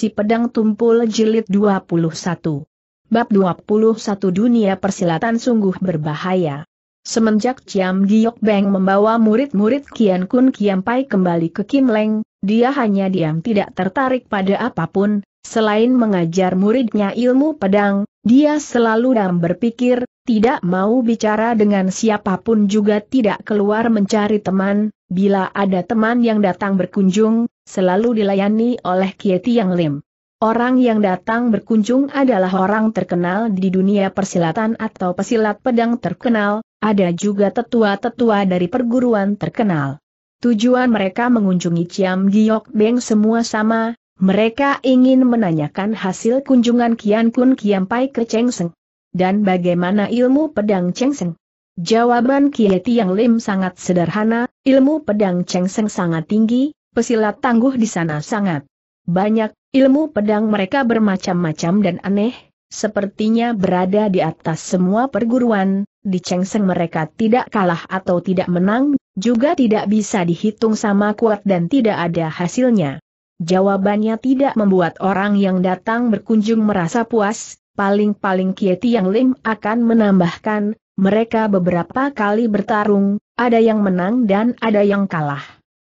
Si Pedang Tumpul Jilid 21 Bab 21 Dunia Persilatan Sungguh Berbahaya Semenjak Ciam Giok Beng membawa murid-murid Kian Kun Kiam Pai kembali ke Kim Leng, dia hanya diam tidak tertarik pada apapun, selain mengajar muridnya ilmu pedang, dia selalu dalam berpikir, tidak mau bicara dengan siapapun juga tidak keluar mencari teman, bila ada teman yang datang berkunjung, selalu dilayani oleh Kieti Yang Lim. Orang yang datang berkunjung adalah orang terkenal di dunia persilatan atau pesilat pedang terkenal, ada juga tetua-tetua dari perguruan terkenal. Tujuan mereka mengunjungi Ciam Giok Beng semua sama, mereka ingin menanyakan hasil kunjungan Kian Kun Kiam Pai ke Cheng Seng dan bagaimana ilmu pedang cengseng? Jawaban Kiai Tiang Lim sangat sederhana, ilmu pedang cengseng sangat tinggi, pesilat tangguh di sana sangat banyak, ilmu pedang mereka bermacam-macam dan aneh, sepertinya berada di atas semua perguruan, di cengseng mereka tidak kalah atau tidak menang, juga tidak bisa dihitung sama kuat dan tidak ada hasilnya. Jawabannya tidak membuat orang yang datang berkunjung merasa puas, paling-paling Kieti Yang Lim akan menambahkan, mereka beberapa kali bertarung, ada yang menang dan ada yang kalah.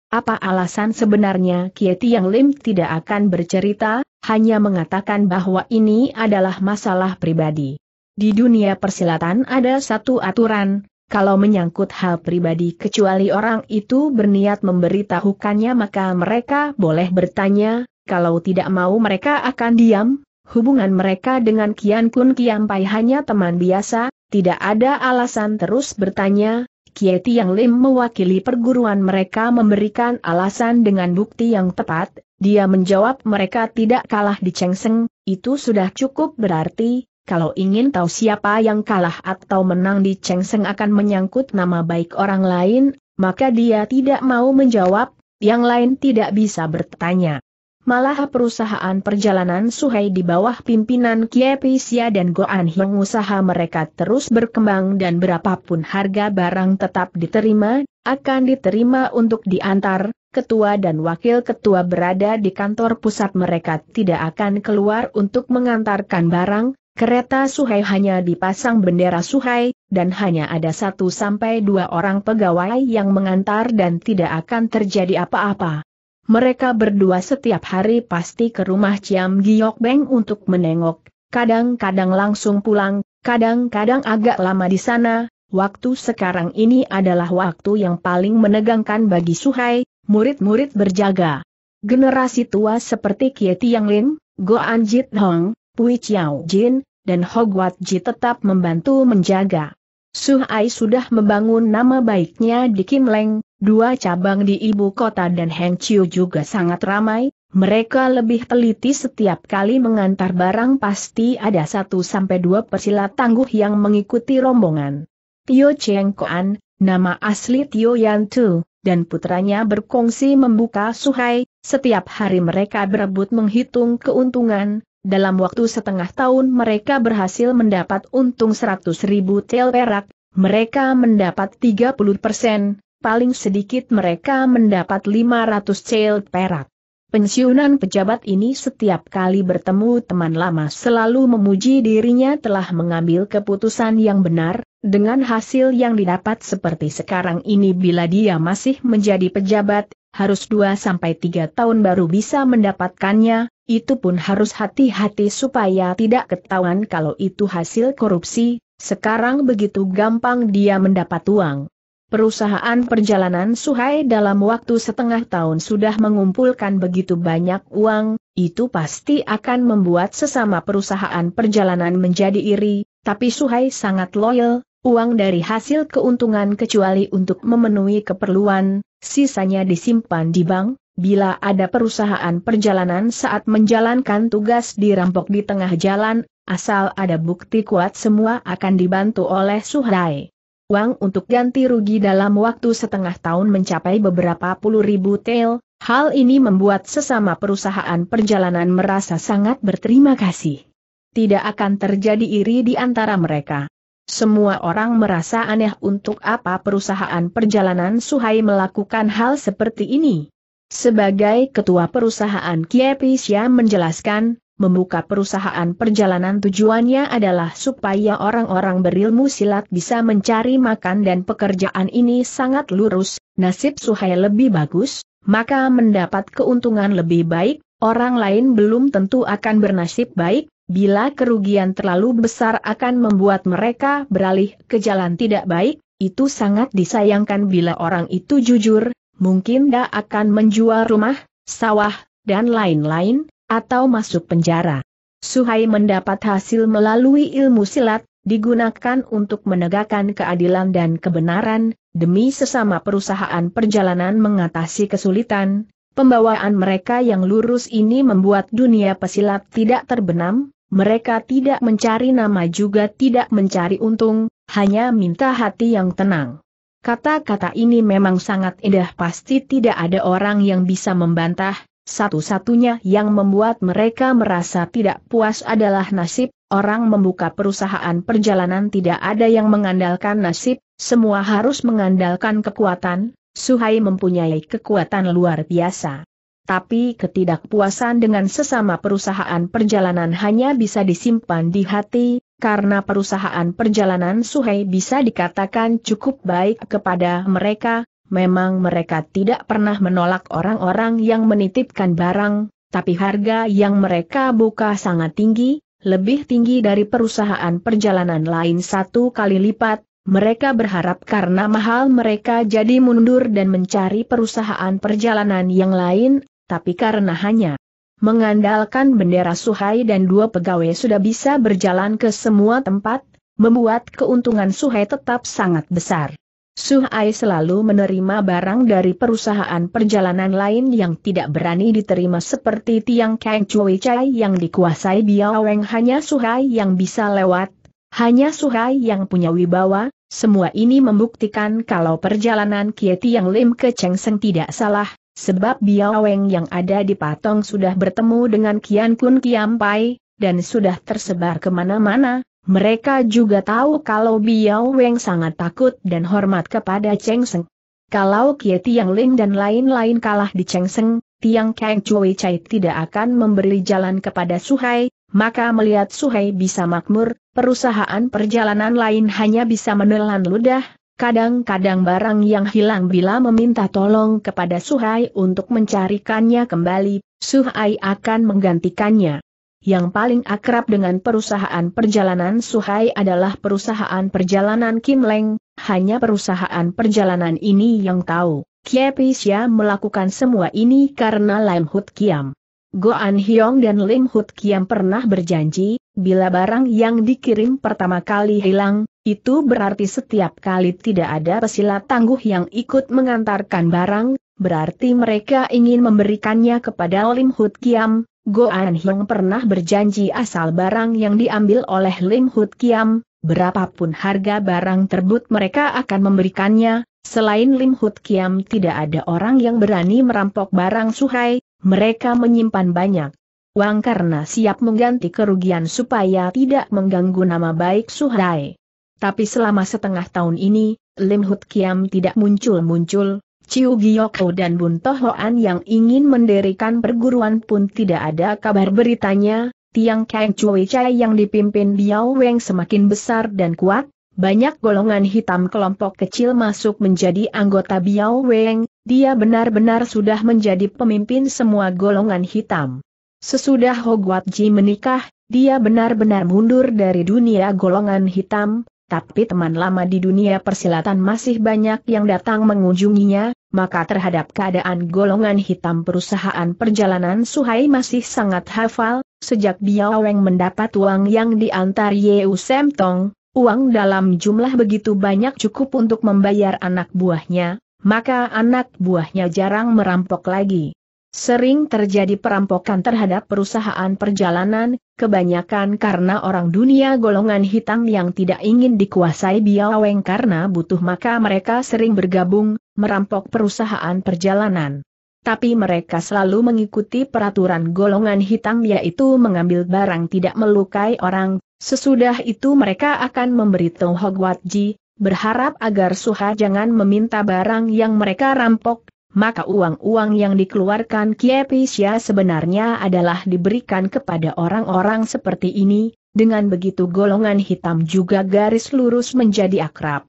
Apa alasan sebenarnya Kieti Yang Lim tidak akan bercerita, hanya mengatakan bahwa ini adalah masalah pribadi. Di dunia persilatan ada satu aturan, kalau menyangkut hal pribadi kecuali orang itu berniat memberitahukannya maka mereka boleh bertanya, kalau tidak mau mereka akan diam, hubungan mereka dengan Kian Kun Pai hanya teman biasa, tidak ada alasan terus bertanya, Kie Tiang Lim mewakili perguruan mereka memberikan alasan dengan bukti yang tepat, dia menjawab mereka tidak kalah di Chengseng, itu sudah cukup berarti, kalau ingin tahu siapa yang kalah atau menang di Chengseng akan menyangkut nama baik orang lain, maka dia tidak mau menjawab, yang lain tidak bisa bertanya. Malah perusahaan perjalanan Suhai di bawah pimpinan Kiepisia dan Goan Hyung usaha mereka terus berkembang dan berapapun harga barang tetap diterima, akan diterima untuk diantar, ketua dan wakil ketua berada di kantor pusat mereka tidak akan keluar untuk mengantarkan barang, kereta Suhai hanya dipasang bendera Suhai, dan hanya ada satu sampai dua orang pegawai yang mengantar dan tidak akan terjadi apa-apa. Mereka berdua setiap hari pasti ke rumah Ciam Giok Beng untuk menengok, kadang-kadang langsung pulang, kadang-kadang agak lama di sana. Waktu sekarang ini adalah waktu yang paling menegangkan bagi Suhai, murid-murid berjaga. Generasi tua seperti Kie Tiang Lin, Goan Jit Hong, Pui Chiao Jin, dan Hogwat Ji tetap membantu menjaga. Suhai sudah membangun nama baiknya di Kim Leng, Dua cabang di ibu kota dan Hengqiu juga sangat ramai, mereka lebih teliti setiap kali mengantar barang pasti ada satu sampai dua persilat tangguh yang mengikuti rombongan. Tio Cheng Koan, nama asli Tio Yan Tu, dan putranya berkongsi membuka suhai, setiap hari mereka berebut menghitung keuntungan, dalam waktu setengah tahun mereka berhasil mendapat untung 100 ribu tel perak, mereka mendapat 30 persen, paling sedikit mereka mendapat 500 cel perak. Pensiunan pejabat ini setiap kali bertemu teman lama selalu memuji dirinya telah mengambil keputusan yang benar, dengan hasil yang didapat seperti sekarang ini bila dia masih menjadi pejabat, harus 2-3 tahun baru bisa mendapatkannya, itu pun harus hati-hati supaya tidak ketahuan kalau itu hasil korupsi, sekarang begitu gampang dia mendapat uang. Perusahaan perjalanan Suhai dalam waktu setengah tahun sudah mengumpulkan begitu banyak uang, itu pasti akan membuat sesama perusahaan perjalanan menjadi iri, tapi Suhai sangat loyal, uang dari hasil keuntungan kecuali untuk memenuhi keperluan, sisanya disimpan di bank, bila ada perusahaan perjalanan saat menjalankan tugas dirampok di tengah jalan, asal ada bukti kuat semua akan dibantu oleh Suhai uang untuk ganti rugi dalam waktu setengah tahun mencapai beberapa puluh ribu tel, hal ini membuat sesama perusahaan perjalanan merasa sangat berterima kasih. Tidak akan terjadi iri di antara mereka. Semua orang merasa aneh untuk apa perusahaan perjalanan Suhai melakukan hal seperti ini. Sebagai ketua perusahaan Kiepisya menjelaskan, membuka perusahaan perjalanan tujuannya adalah supaya orang-orang berilmu silat bisa mencari makan dan pekerjaan ini sangat lurus, nasib Suhai lebih bagus, maka mendapat keuntungan lebih baik, orang lain belum tentu akan bernasib baik, bila kerugian terlalu besar akan membuat mereka beralih ke jalan tidak baik, itu sangat disayangkan bila orang itu jujur, mungkin dia akan menjual rumah, sawah, dan lain-lain, atau masuk penjara. Suhai mendapat hasil melalui ilmu silat, digunakan untuk menegakkan keadilan dan kebenaran, demi sesama perusahaan perjalanan mengatasi kesulitan, pembawaan mereka yang lurus ini membuat dunia pesilat tidak terbenam, mereka tidak mencari nama juga tidak mencari untung, hanya minta hati yang tenang. Kata-kata ini memang sangat indah pasti tidak ada orang yang bisa membantah, satu-satunya yang membuat mereka merasa tidak puas adalah nasib, orang membuka perusahaan perjalanan tidak ada yang mengandalkan nasib, semua harus mengandalkan kekuatan, Suhai mempunyai kekuatan luar biasa. Tapi ketidakpuasan dengan sesama perusahaan perjalanan hanya bisa disimpan di hati, karena perusahaan perjalanan Suhai bisa dikatakan cukup baik kepada mereka, Memang mereka tidak pernah menolak orang-orang yang menitipkan barang, tapi harga yang mereka buka sangat tinggi, lebih tinggi dari perusahaan perjalanan lain satu kali lipat, mereka berharap karena mahal mereka jadi mundur dan mencari perusahaan perjalanan yang lain, tapi karena hanya mengandalkan bendera Suhai dan dua pegawai sudah bisa berjalan ke semua tempat, membuat keuntungan Suhai tetap sangat besar. Suhai selalu menerima barang dari perusahaan perjalanan lain yang tidak berani diterima seperti tiang Kang Chui Chai yang dikuasai Biao Weng hanya Suhai yang bisa lewat, hanya Suhai yang punya wibawa, semua ini membuktikan kalau perjalanan Kie Tiang Lim ke Cheng Seng tidak salah, sebab Biao Weng yang ada di Patong sudah bertemu dengan Kian Kun Kiam Pai, dan sudah tersebar kemana-mana, mereka juga tahu kalau Biao Weng sangat takut dan hormat kepada Cheng Seng. Kalau Kie Tiang Ling dan lain-lain kalah di Cheng Seng, Tiang Kang Chui Chai tidak akan memberi jalan kepada Suhai, maka melihat Suhai bisa makmur, perusahaan perjalanan lain hanya bisa menelan ludah, kadang-kadang barang yang hilang bila meminta tolong kepada Suhai untuk mencarikannya kembali, Suhai akan menggantikannya yang paling akrab dengan perusahaan perjalanan Suhai adalah perusahaan perjalanan Kim Leng, hanya perusahaan perjalanan ini yang tahu. Kiepisya melakukan semua ini karena Lam Hut Kiam. Goan Hyong dan Lim Hut Kiam pernah berjanji, bila barang yang dikirim pertama kali hilang, itu berarti setiap kali tidak ada pesilat tangguh yang ikut mengantarkan barang, berarti mereka ingin memberikannya kepada Lim Hut Kiam, Goan Heng pernah berjanji asal barang yang diambil oleh Lim Hut Kiam, berapapun harga barang terbut mereka akan memberikannya, selain Lim Hut Kiam tidak ada orang yang berani merampok barang suhai, mereka menyimpan banyak uang karena siap mengganti kerugian supaya tidak mengganggu nama baik suhai. Tapi selama setengah tahun ini, Lim Hut Kiam tidak muncul-muncul, Ciu Giyoko dan Bun Tohoan yang ingin mendirikan perguruan pun tidak ada kabar beritanya, tiang Kang Cui Chai yang dipimpin Biao Weng semakin besar dan kuat, banyak golongan hitam kelompok kecil masuk menjadi anggota Biao Weng, dia benar-benar sudah menjadi pemimpin semua golongan hitam. Sesudah Hogwat Ji menikah, dia benar-benar mundur dari dunia golongan hitam, tapi teman lama di dunia persilatan masih banyak yang datang mengunjunginya, maka terhadap keadaan golongan hitam perusahaan perjalanan Suhai masih sangat hafal, sejak Biaweng mendapat uang yang diantar Yeu Semtong, uang dalam jumlah begitu banyak cukup untuk membayar anak buahnya, maka anak buahnya jarang merampok lagi. Sering terjadi perampokan terhadap perusahaan perjalanan, kebanyakan karena orang dunia golongan hitam yang tidak ingin dikuasai Biaweng karena butuh maka mereka sering bergabung, merampok perusahaan perjalanan. Tapi mereka selalu mengikuti peraturan golongan hitam yaitu mengambil barang tidak melukai orang, sesudah itu mereka akan memberi Tohogwatji, berharap agar Suha jangan meminta barang yang mereka rampok, maka uang-uang yang dikeluarkan Kiepisya sebenarnya adalah diberikan kepada orang-orang seperti ini, dengan begitu golongan hitam juga garis lurus menjadi akrab.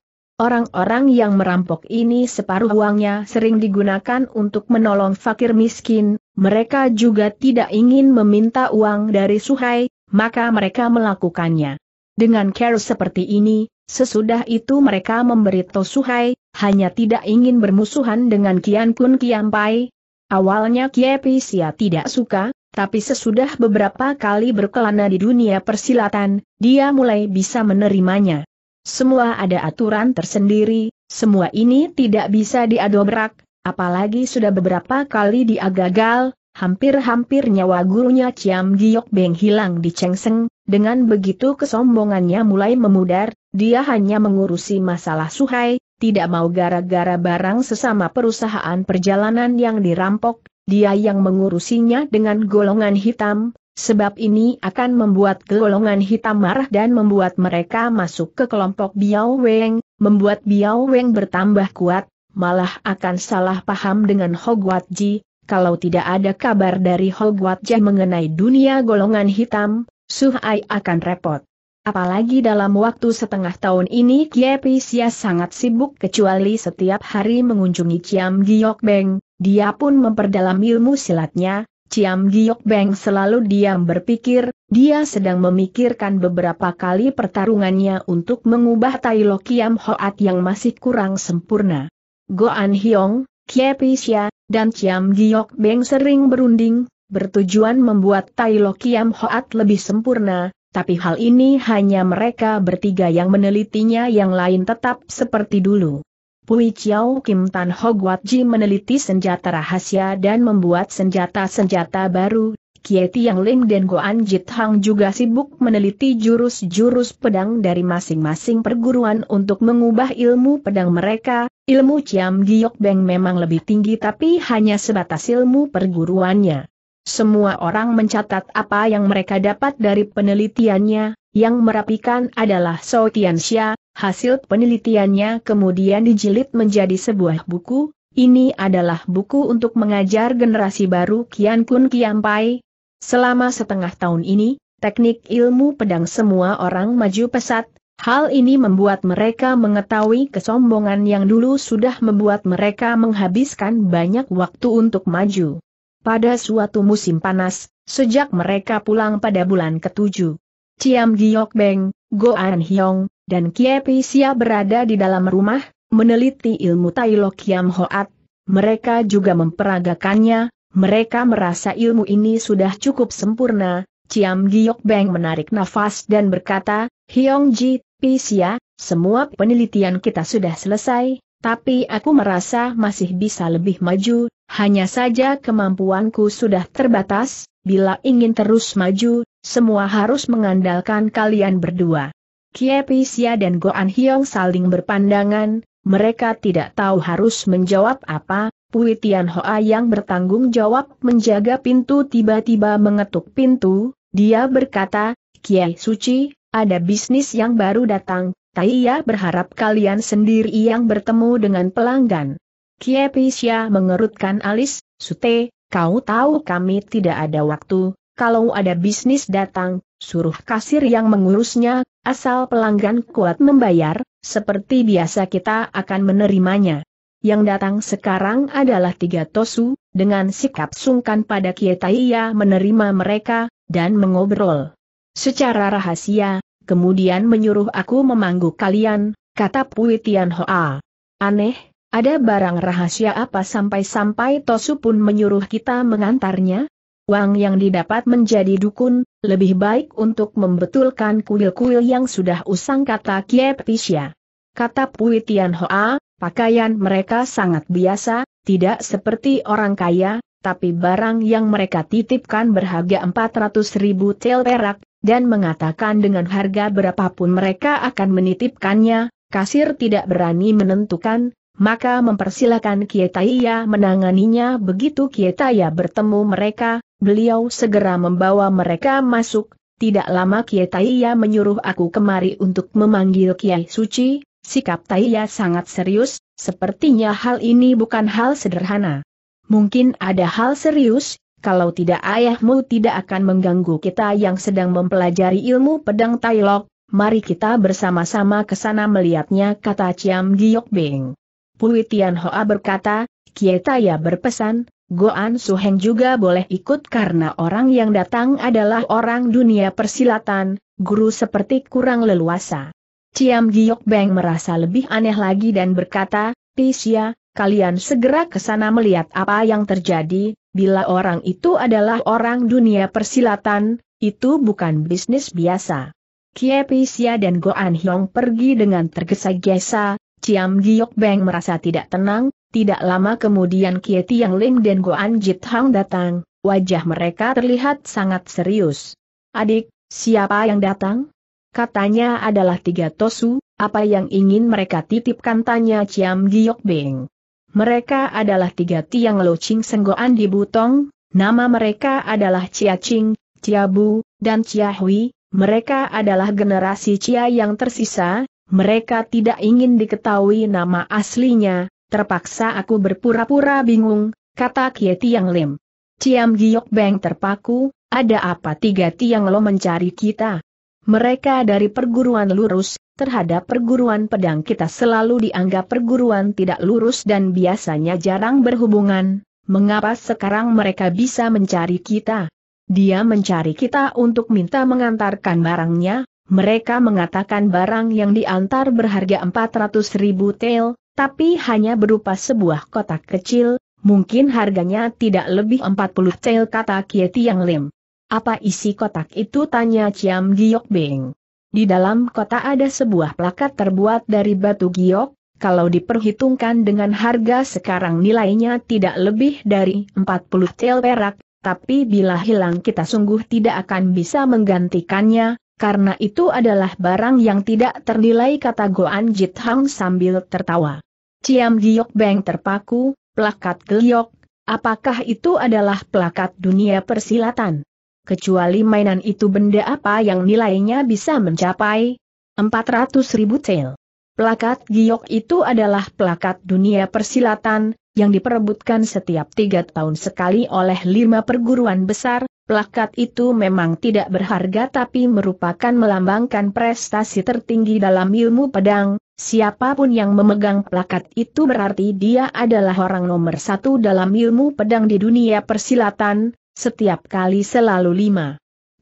Orang-orang yang merampok ini separuh uangnya sering digunakan untuk menolong fakir miskin, mereka juga tidak ingin meminta uang dari Suhai, maka mereka melakukannya. Dengan care seperti ini, sesudah itu mereka memberi Suhai, hanya tidak ingin bermusuhan dengan Kian Kun Pai. Awalnya Sia tidak suka, tapi sesudah beberapa kali berkelana di dunia persilatan, dia mulai bisa menerimanya. Semua ada aturan tersendiri, semua ini tidak bisa diadobrak, apalagi sudah beberapa kali dia gagal, hampir-hampir nyawa gurunya Ciam Giok Beng hilang di Chengseng, dengan begitu kesombongannya mulai memudar, dia hanya mengurusi masalah Suhai, tidak mau gara-gara barang sesama perusahaan perjalanan yang dirampok, dia yang mengurusinya dengan golongan hitam, sebab ini akan membuat golongan hitam marah dan membuat mereka masuk ke kelompok Biao Weng, membuat Biao Weng bertambah kuat, malah akan salah paham dengan Hogwat Ji, kalau tidak ada kabar dari Hogwat Ji mengenai dunia golongan hitam, Suhai akan repot. Apalagi dalam waktu setengah tahun ini Kiepi Sia sangat sibuk kecuali setiap hari mengunjungi Kiam Giok Beng, dia pun memperdalam ilmu silatnya, Ciam Giok Beng selalu diam berpikir, dia sedang memikirkan beberapa kali pertarungannya untuk mengubah Tai Lo Kiam Hoat yang masih kurang sempurna. Goan Hyong, Kiepisya, dan Ciam Giok Beng sering berunding, bertujuan membuat Tai Lo Kiam Hoat lebih sempurna, tapi hal ini hanya mereka bertiga yang menelitinya yang lain tetap seperti dulu. Pui Chiao Kim Tan Hogwat, Ji meneliti senjata rahasia dan membuat senjata-senjata baru. Kie Yang Ling dan Goan Jit Hang juga sibuk meneliti jurus-jurus pedang dari masing-masing perguruan untuk mengubah ilmu pedang mereka. Ilmu Ciam Giok Beng memang lebih tinggi tapi hanya sebatas ilmu perguruannya. Semua orang mencatat apa yang mereka dapat dari penelitiannya, yang merapikan adalah So Tianxia, Hasil penelitiannya kemudian dijilid menjadi sebuah buku, ini adalah buku untuk mengajar generasi baru Kian Kun Kian Pai. Selama setengah tahun ini, teknik ilmu pedang semua orang maju pesat, hal ini membuat mereka mengetahui kesombongan yang dulu sudah membuat mereka menghabiskan banyak waktu untuk maju. Pada suatu musim panas, sejak mereka pulang pada bulan ketujuh, Ciam Giok Beng, Goan Hyong, dan Kie Pisia berada di dalam rumah, meneliti ilmu Tai Lo Kiam Hoat, mereka juga memperagakannya, mereka merasa ilmu ini sudah cukup sempurna, Ciam Giok Beng menarik nafas dan berkata, Hyong Ji, Pisia, semua penelitian kita sudah selesai, tapi aku merasa masih bisa lebih maju, hanya saja kemampuanku sudah terbatas, bila ingin terus maju, semua harus mengandalkan kalian berdua. Kie Pisia dan Goan Hiong saling berpandangan, mereka tidak tahu harus menjawab apa, Pui Tian Hoa yang bertanggung jawab menjaga pintu tiba-tiba mengetuk pintu, dia berkata, Kiai Suci, ada bisnis yang baru datang, Taiya berharap kalian sendiri yang bertemu dengan pelanggan. Kiepi Sia mengerutkan alis, Sute, kau tahu kami tidak ada waktu, kalau ada bisnis datang, suruh kasir yang mengurusnya, asal pelanggan kuat membayar, seperti biasa kita akan menerimanya. Yang datang sekarang adalah tiga tosu, dengan sikap sungkan pada Kietaiya menerima mereka, dan mengobrol. Secara rahasia, kemudian menyuruh aku memanggu kalian, kata Pui Tian Hoa. Aneh, ada barang rahasia apa sampai-sampai Tosu pun menyuruh kita mengantarnya? uang yang didapat menjadi dukun, lebih baik untuk membetulkan kuil-kuil yang sudah usang kata Kiepisya. Kata Pui Tian Hoa, pakaian mereka sangat biasa, tidak seperti orang kaya, tapi barang yang mereka titipkan berharga 400 ribu tel perak, dan mengatakan dengan harga berapapun mereka akan menitipkannya, kasir tidak berani menentukan, maka mempersilahkan Kietaya menanganinya begitu Kietaya bertemu mereka, beliau segera membawa mereka masuk, tidak lama Kietaya menyuruh aku kemari untuk memanggil Kiai Suci, sikap Taiya sangat serius, sepertinya hal ini bukan hal sederhana. Mungkin ada hal serius, kalau tidak ayahmu tidak akan mengganggu kita yang sedang mempelajari ilmu pedang Tailok, mari kita bersama-sama ke sana melihatnya kata Ciam Giok Beng. Pui Tian Hoa berkata, Kietaya berpesan, Goan Suheng juga boleh ikut karena orang yang datang adalah orang dunia persilatan, guru seperti kurang leluasa. Ciam Giok Beng merasa lebih aneh lagi dan berkata, Tisya, kalian segera ke sana melihat apa yang terjadi, bila orang itu adalah orang dunia persilatan, itu bukan bisnis biasa. Kie Pisya dan Goan Hyong pergi dengan tergesa-gesa, Ciam Giok Beng merasa tidak tenang, tidak lama kemudian Kie Tiang Ling dan Goan Jit Hang datang, wajah mereka terlihat sangat serius. Adik, siapa yang datang? Katanya adalah tiga Tosu, apa yang ingin mereka titipkan tanya Ciam Giok Beng. Mereka adalah tiga tiang locing senggoan di Butong, nama mereka adalah Cia Ching, Cia Bu, dan Cia Hui, mereka adalah generasi Cia yang tersisa, mereka tidak ingin diketahui nama aslinya, terpaksa aku berpura-pura bingung, kata Kie Tiang Lim. Ciam Giok Beng terpaku, ada apa tiga Tiang Lo mencari kita? Mereka dari perguruan lurus, terhadap perguruan pedang kita selalu dianggap perguruan tidak lurus dan biasanya jarang berhubungan, mengapa sekarang mereka bisa mencari kita? Dia mencari kita untuk minta mengantarkan barangnya, mereka mengatakan barang yang diantar berharga 400 ribu tel, tapi hanya berupa sebuah kotak kecil, mungkin harganya tidak lebih 40 tel kata Kie Tiang Lim. Apa isi kotak itu tanya Ciam Giok Beng. Di dalam kotak ada sebuah plakat terbuat dari batu giok, kalau diperhitungkan dengan harga sekarang nilainya tidak lebih dari 40 tel perak, tapi bila hilang kita sungguh tidak akan bisa menggantikannya, karena itu adalah barang yang tidak ternilai kata Goan Jit Hang sambil tertawa. Ciam Giok Beng terpaku, plakat giok. apakah itu adalah plakat dunia persilatan? Kecuali mainan itu benda apa yang nilainya bisa mencapai 400 ribu tel. Plakat giok itu adalah plakat dunia persilatan, yang diperebutkan setiap tiga tahun sekali oleh lima perguruan besar, plakat itu memang tidak berharga tapi merupakan melambangkan prestasi tertinggi dalam ilmu pedang, siapapun yang memegang plakat itu berarti dia adalah orang nomor satu dalam ilmu pedang di dunia persilatan, setiap kali selalu lima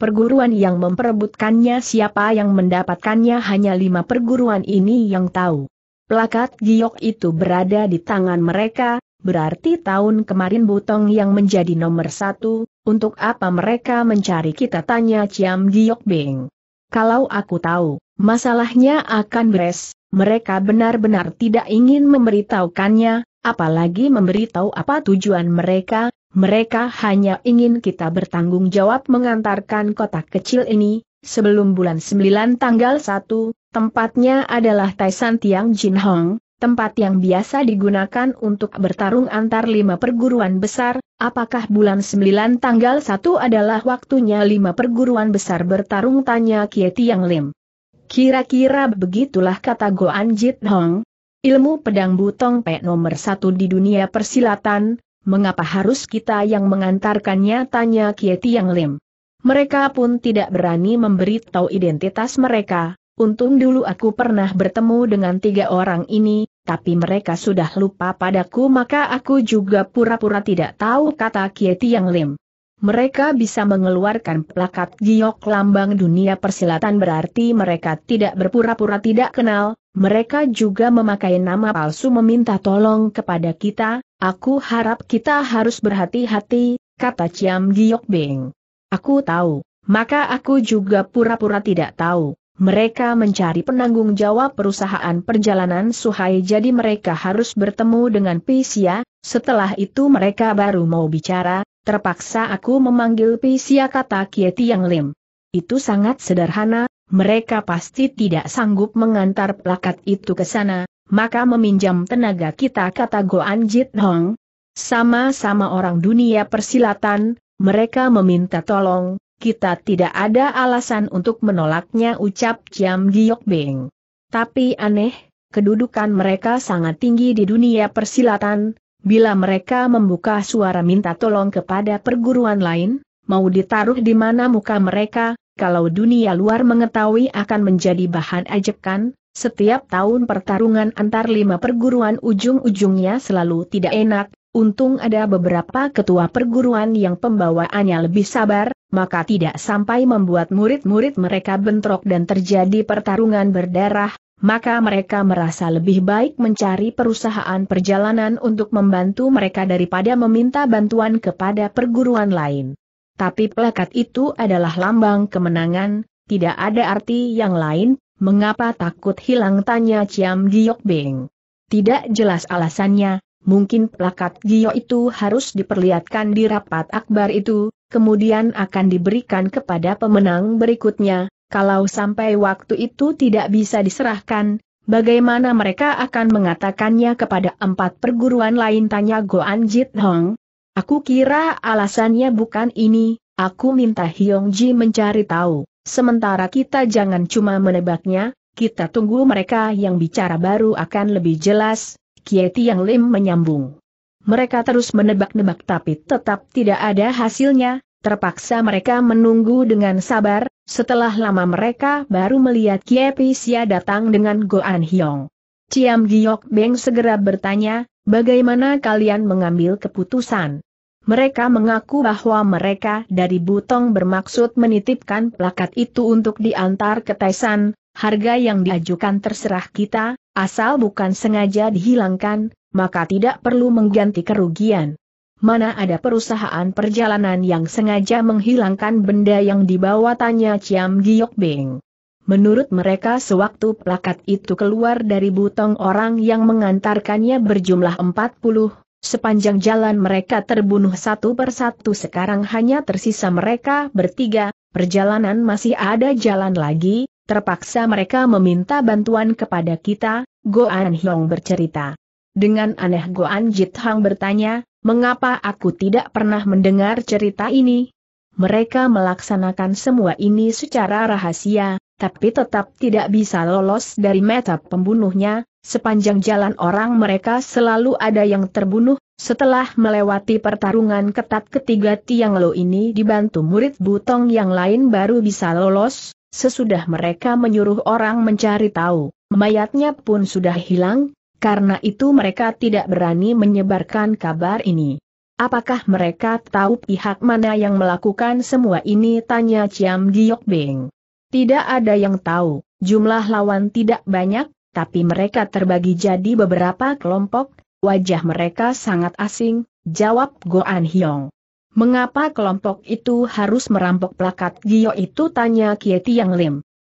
perguruan yang memperebutkannya siapa yang mendapatkannya hanya lima perguruan ini yang tahu. Plakat giok itu berada di tangan mereka, berarti tahun kemarin Butong yang menjadi nomor satu, untuk apa mereka mencari kita tanya Ciam Giok Beng. Kalau aku tahu, masalahnya akan beres, mereka benar-benar tidak ingin memberitahukannya, apalagi memberitahu apa tujuan mereka, mereka hanya ingin kita bertanggung jawab mengantarkan kotak kecil ini, sebelum bulan 9 tanggal 1, Tempatnya adalah Taisan Tiang Jin Hong, tempat yang biasa digunakan untuk bertarung antar lima perguruan besar, apakah bulan 9 tanggal 1 adalah waktunya lima perguruan besar bertarung tanya Kie Tiang Lim. Kira-kira begitulah kata Goan Jin Hong. Ilmu pedang butong pek nomor satu di dunia persilatan, mengapa harus kita yang mengantarkannya tanya Kie Tiang Lim. Mereka pun tidak berani memberitahu identitas mereka, Untung dulu aku pernah bertemu dengan tiga orang ini, tapi mereka sudah lupa padaku maka aku juga pura-pura tidak tahu kata Kieti Yang Lim. Mereka bisa mengeluarkan plakat giok lambang dunia persilatan berarti mereka tidak berpura-pura tidak kenal, mereka juga memakai nama palsu meminta tolong kepada kita, aku harap kita harus berhati-hati, kata Ciam Giok Beng. Aku tahu, maka aku juga pura-pura tidak tahu. Mereka mencari penanggung jawab perusahaan perjalanan Suhai jadi mereka harus bertemu dengan Pisia, setelah itu mereka baru mau bicara, terpaksa aku memanggil Pisia kata Kieti Yang Lim. Itu sangat sederhana, mereka pasti tidak sanggup mengantar plakat itu ke sana, maka meminjam tenaga kita kata Goan Jit Hong. Sama-sama orang dunia persilatan, mereka meminta tolong, kita tidak ada alasan untuk menolaknya ucap Jam Giok Beng. Tapi aneh, kedudukan mereka sangat tinggi di dunia persilatan, bila mereka membuka suara minta tolong kepada perguruan lain, mau ditaruh di mana muka mereka, kalau dunia luar mengetahui akan menjadi bahan ajekan, setiap tahun pertarungan antar lima perguruan ujung-ujungnya selalu tidak enak, untung ada beberapa ketua perguruan yang pembawaannya lebih sabar, maka tidak sampai membuat murid-murid mereka bentrok dan terjadi pertarungan berdarah, maka mereka merasa lebih baik mencari perusahaan perjalanan untuk membantu mereka daripada meminta bantuan kepada perguruan lain. Tapi plakat itu adalah lambang kemenangan, tidak ada arti yang lain, mengapa takut hilang tanya Ciam Giok Beng. Tidak jelas alasannya, mungkin plakat Gio itu harus diperlihatkan di rapat akbar itu, kemudian akan diberikan kepada pemenang berikutnya, kalau sampai waktu itu tidak bisa diserahkan, bagaimana mereka akan mengatakannya kepada empat perguruan lain tanya Go Jit Hong. Aku kira alasannya bukan ini, aku minta Hyong Ji mencari tahu, sementara kita jangan cuma menebaknya, kita tunggu mereka yang bicara baru akan lebih jelas, Kie Tiang Lim menyambung. Mereka terus menebak-nebak tapi tetap tidak ada hasilnya, terpaksa mereka menunggu dengan sabar, setelah lama mereka baru melihat Kie Pisia datang dengan Goan Hyong. Ciam Giok Beng segera bertanya, bagaimana kalian mengambil keputusan? Mereka mengaku bahwa mereka dari Butong bermaksud menitipkan plakat itu untuk diantar ke Taisan, harga yang diajukan terserah kita, asal bukan sengaja dihilangkan, maka tidak perlu mengganti kerugian. Mana ada perusahaan perjalanan yang sengaja menghilangkan benda yang dibawa tanya Ciam Giok Beng. Menurut mereka sewaktu plakat itu keluar dari butong orang yang mengantarkannya berjumlah 40, sepanjang jalan mereka terbunuh satu persatu sekarang hanya tersisa mereka bertiga, perjalanan masih ada jalan lagi, Terpaksa mereka meminta bantuan kepada kita, Goan Hyong bercerita. Dengan aneh Goan Jit Hang bertanya, mengapa aku tidak pernah mendengar cerita ini? Mereka melaksanakan semua ini secara rahasia, tapi tetap tidak bisa lolos dari meta pembunuhnya, sepanjang jalan orang mereka selalu ada yang terbunuh, setelah melewati pertarungan ketat ketiga Tiang Lo ini dibantu murid Butong yang lain baru bisa lolos, Sesudah mereka menyuruh orang mencari tahu, mayatnya pun sudah hilang, karena itu mereka tidak berani menyebarkan kabar ini. Apakah mereka tahu pihak mana yang melakukan semua ini? Tanya Ciam Giok Beng. Tidak ada yang tahu, jumlah lawan tidak banyak, tapi mereka terbagi jadi beberapa kelompok, wajah mereka sangat asing, jawab Goan Hyong. Mengapa kelompok itu harus merampok plakat Gio itu tanya Kieti Yang Lim.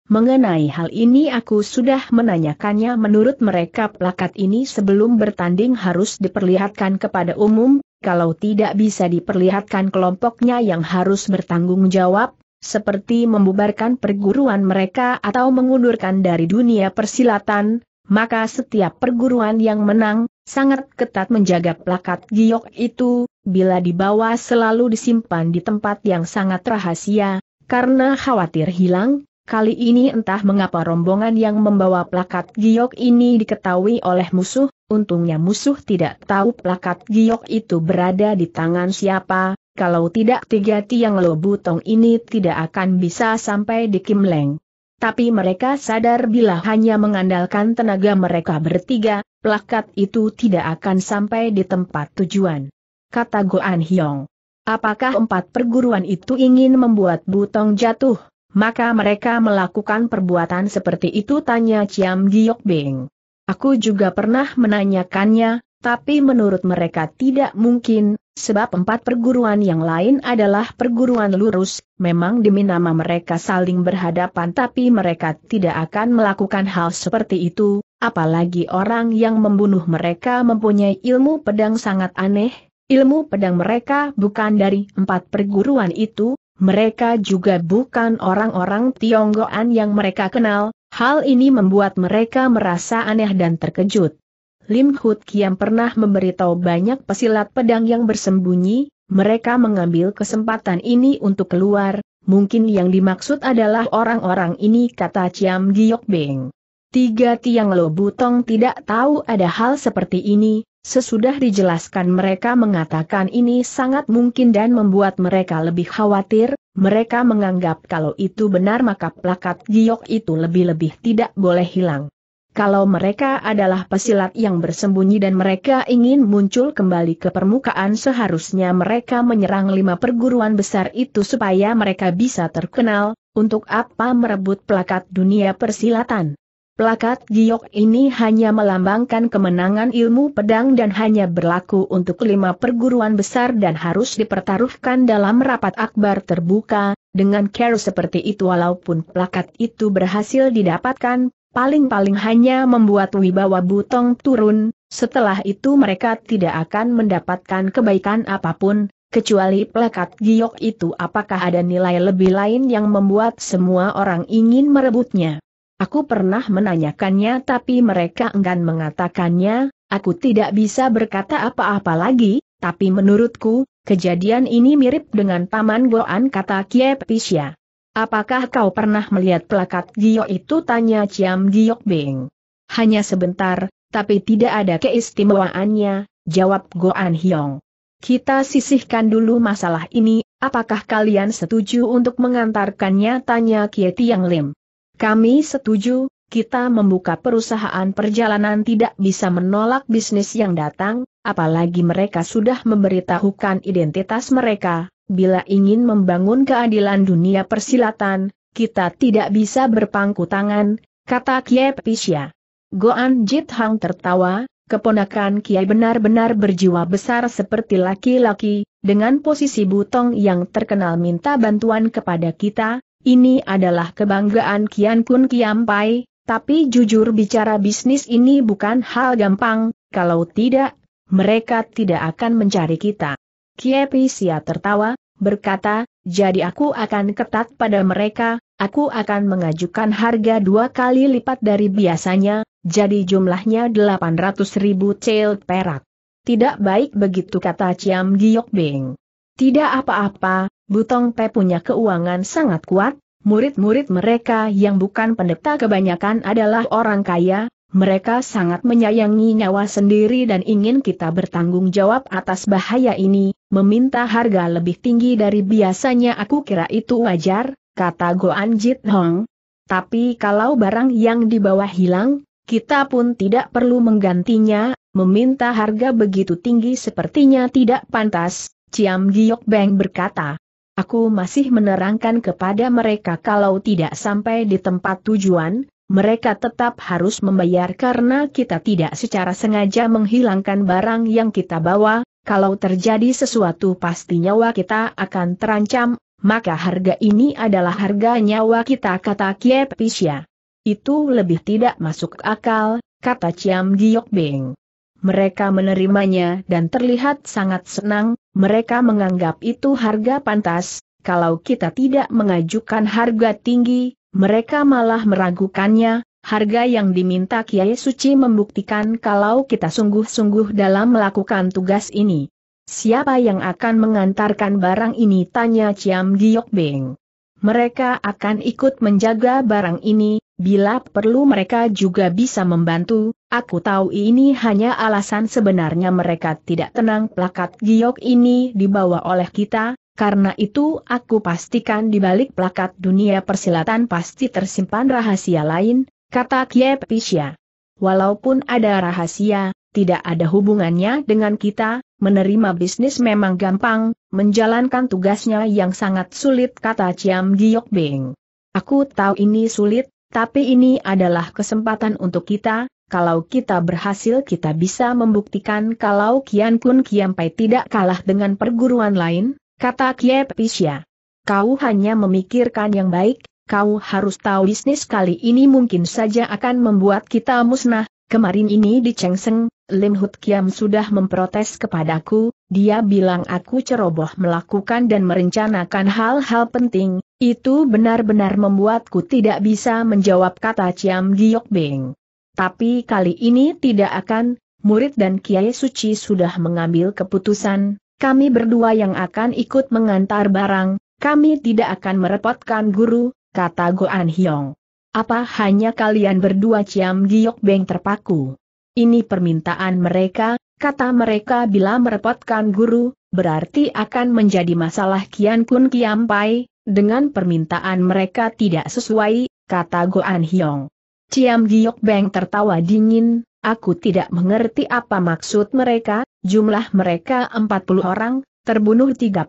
Mengenai hal ini aku sudah menanyakannya menurut mereka plakat ini sebelum bertanding harus diperlihatkan kepada umum, kalau tidak bisa diperlihatkan kelompoknya yang harus bertanggung jawab, seperti membubarkan perguruan mereka atau mengundurkan dari dunia persilatan, maka setiap perguruan yang menang, sangat ketat menjaga plakat giok itu, bila dibawa selalu disimpan di tempat yang sangat rahasia, karena khawatir hilang, kali ini entah mengapa rombongan yang membawa plakat giok ini diketahui oleh musuh, untungnya musuh tidak tahu plakat giok itu berada di tangan siapa, kalau tidak tiga tiang lobutong ini tidak akan bisa sampai di Kim Leng. Tapi mereka sadar bila hanya mengandalkan tenaga mereka bertiga, Plakat itu tidak akan sampai di tempat tujuan. Kata Goan Hyong. Apakah empat perguruan itu ingin membuat Butong jatuh? Maka mereka melakukan perbuatan seperti itu tanya Ciam Giok Beng. Aku juga pernah menanyakannya, tapi menurut mereka tidak mungkin, sebab empat perguruan yang lain adalah perguruan lurus, memang demi nama mereka saling berhadapan tapi mereka tidak akan melakukan hal seperti itu, apalagi orang yang membunuh mereka mempunyai ilmu pedang sangat aneh, ilmu pedang mereka bukan dari empat perguruan itu, mereka juga bukan orang-orang Tionggoan yang mereka kenal, hal ini membuat mereka merasa aneh dan terkejut. Lim Hut Kiam pernah memberitahu banyak pesilat pedang yang bersembunyi, mereka mengambil kesempatan ini untuk keluar, mungkin yang dimaksud adalah orang-orang ini kata Chiam Giok Beng. Tiga tiang lo butong tidak tahu ada hal seperti ini, sesudah dijelaskan mereka mengatakan ini sangat mungkin dan membuat mereka lebih khawatir, mereka menganggap kalau itu benar maka plakat giok itu lebih-lebih tidak boleh hilang. Kalau mereka adalah pesilat yang bersembunyi dan mereka ingin muncul kembali ke permukaan seharusnya mereka menyerang lima perguruan besar itu supaya mereka bisa terkenal, untuk apa merebut plakat dunia persilatan. Plakat giok ini hanya melambangkan kemenangan ilmu pedang dan hanya berlaku untuk lima perguruan besar dan harus dipertaruhkan dalam rapat akbar terbuka, dengan care seperti itu walaupun plakat itu berhasil didapatkan, paling-paling hanya membuat wibawa butong turun, setelah itu mereka tidak akan mendapatkan kebaikan apapun, kecuali plakat giok itu apakah ada nilai lebih lain yang membuat semua orang ingin merebutnya. Aku pernah menanyakannya tapi mereka enggan mengatakannya, aku tidak bisa berkata apa-apa lagi, tapi menurutku, kejadian ini mirip dengan Paman Goan kata Kiep Pisya. Apakah kau pernah melihat plakat Giok itu tanya Ciam Giok Beng? Hanya sebentar, tapi tidak ada keistimewaannya, jawab Goan Hyong. Kita sisihkan dulu masalah ini, apakah kalian setuju untuk mengantarkannya tanya Kie Tiang Lim. Kami setuju, kita membuka perusahaan perjalanan tidak bisa menolak bisnis yang datang, apalagi mereka sudah memberitahukan identitas mereka, bila ingin membangun keadilan dunia persilatan, kita tidak bisa berpangku tangan, kata Kiai Pisya. Goan Jit Hang tertawa, keponakan Kiai benar-benar berjiwa besar seperti laki-laki, dengan posisi butong yang terkenal minta bantuan kepada kita, ini adalah kebanggaan Kian Kun Kiampai, tapi jujur bicara bisnis ini bukan hal gampang, kalau tidak, mereka tidak akan mencari kita. Kiepi Sia tertawa, berkata, jadi aku akan ketat pada mereka, aku akan mengajukan harga dua kali lipat dari biasanya, jadi jumlahnya 800 ribu cel perak. Tidak baik begitu kata Ciam Giok Beng. Tidak apa-apa, Butong Pe punya keuangan sangat kuat, murid-murid mereka yang bukan pendeta kebanyakan adalah orang kaya, mereka sangat menyayangi nyawa sendiri dan ingin kita bertanggung jawab atas bahaya ini, meminta harga lebih tinggi dari biasanya aku kira itu wajar, kata Goan Jit Hong. Tapi kalau barang yang dibawa hilang, kita pun tidak perlu menggantinya, meminta harga begitu tinggi sepertinya tidak pantas, Ciam Giok Beng berkata. Aku masih menerangkan kepada mereka kalau tidak sampai di tempat tujuan, mereka tetap harus membayar karena kita tidak secara sengaja menghilangkan barang yang kita bawa, kalau terjadi sesuatu pasti nyawa kita akan terancam, maka harga ini adalah harga nyawa kita kata Kiepisya. Itu lebih tidak masuk akal, kata Ciam Giok Beng. Mereka menerimanya dan terlihat sangat senang, mereka menganggap itu harga pantas, kalau kita tidak mengajukan harga tinggi, mereka malah meragukannya, harga yang diminta Kiai Suci membuktikan kalau kita sungguh-sungguh dalam melakukan tugas ini. Siapa yang akan mengantarkan barang ini? Tanya Ciam Giok Beng. Mereka akan ikut menjaga barang ini, Bila perlu mereka juga bisa membantu, aku tahu ini hanya alasan sebenarnya mereka tidak tenang plakat giok ini dibawa oleh kita, karena itu aku pastikan di balik plakat dunia persilatan pasti tersimpan rahasia lain, kata Kiep Pisya. Walaupun ada rahasia, tidak ada hubungannya dengan kita, menerima bisnis memang gampang, menjalankan tugasnya yang sangat sulit kata Ciam Giok Beng. Aku tahu ini sulit, tapi ini adalah kesempatan untuk kita, kalau kita berhasil kita bisa membuktikan kalau Kian Kun Kiampai tidak kalah dengan perguruan lain, kata Kiep Pisya. Kau hanya memikirkan yang baik, kau harus tahu bisnis kali ini mungkin saja akan membuat kita musnah, Kemarin ini di Chengseng, Lim Hut Kiam sudah memprotes kepadaku, dia bilang aku ceroboh melakukan dan merencanakan hal-hal penting, itu benar-benar membuatku tidak bisa menjawab kata Ciam Giok Beng. Tapi kali ini tidak akan, murid dan Kiai Suci sudah mengambil keputusan, kami berdua yang akan ikut mengantar barang, kami tidak akan merepotkan guru, kata Goan Hyong. Apa hanya kalian berdua Ciam Giok Beng terpaku? Ini permintaan mereka, kata mereka bila merepotkan guru, berarti akan menjadi masalah Kian Kun Kiam Pai, dengan permintaan mereka tidak sesuai, kata Go An Hyong. Ciam Giok Beng tertawa dingin, aku tidak mengerti apa maksud mereka, jumlah mereka 40 orang, terbunuh 37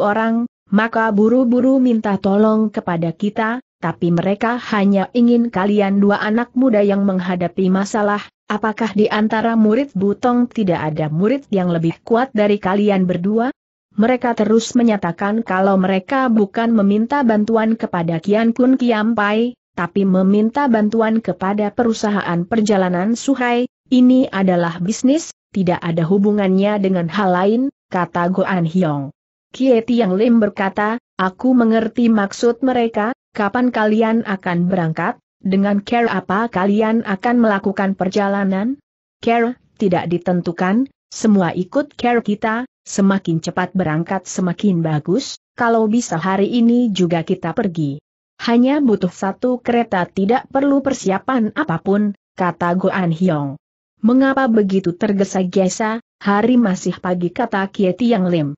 orang, maka buru-buru minta tolong kepada kita, tapi mereka hanya ingin kalian dua anak muda yang menghadapi masalah, apakah di antara murid Butong tidak ada murid yang lebih kuat dari kalian berdua? Mereka terus menyatakan kalau mereka bukan meminta bantuan kepada Kian Kun Kiampai, tapi meminta bantuan kepada perusahaan perjalanan Suhai, ini adalah bisnis, tidak ada hubungannya dengan hal lain, kata Goan Hyong. Kieti yang Lim berkata, aku mengerti maksud mereka, kapan kalian akan berangkat? Dengan care apa kalian akan melakukan perjalanan? Care, tidak ditentukan, semua ikut care kita, semakin cepat berangkat semakin bagus, kalau bisa hari ini juga kita pergi. Hanya butuh satu kereta tidak perlu persiapan apapun, kata Goan Hyong. Mengapa begitu tergesa-gesa, hari masih pagi kata Kieti Yang Lim.